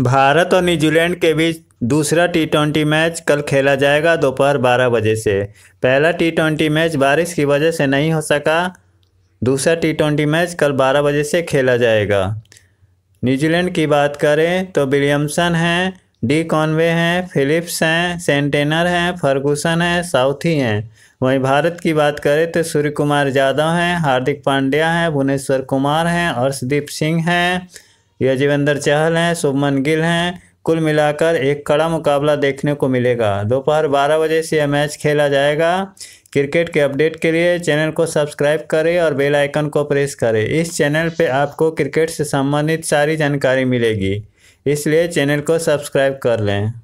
भारत और न्यूजीलैंड के बीच दूसरा टी ट्वेंटी मैच कल खेला जाएगा दोपहर बारह बजे से पहला टी ट्वेंटी मैच बारिश की वजह से नहीं हो सका दूसरा टी ट्वेंटी मैच कल बारह बजे से खेला जाएगा न्यूजीलैंड की बात करें तो विलियमसन हैं डी कॉनवे हैं फिलिप्स हैं सेंटेनर हैं फर्गूसन हैं साउथी हैं वहीं भारत की बात करें तो सूर्य कुमार यादव हैं हार्दिक पांड्या हैं भुवनेश्वर कुमार हैं अर्षदीप सिंह हैं यजवेंद्र चहल हैं शुभमन गिल हैं कुल मिलाकर एक कड़ा मुकाबला देखने को मिलेगा दोपहर बारह बजे से यह मैच खेला जाएगा क्रिकेट के अपडेट के लिए चैनल को सब्सक्राइब करें और बेल आइकन को प्रेस करें इस चैनल पे आपको क्रिकेट से संबंधित सारी जानकारी मिलेगी इसलिए चैनल को सब्सक्राइब कर लें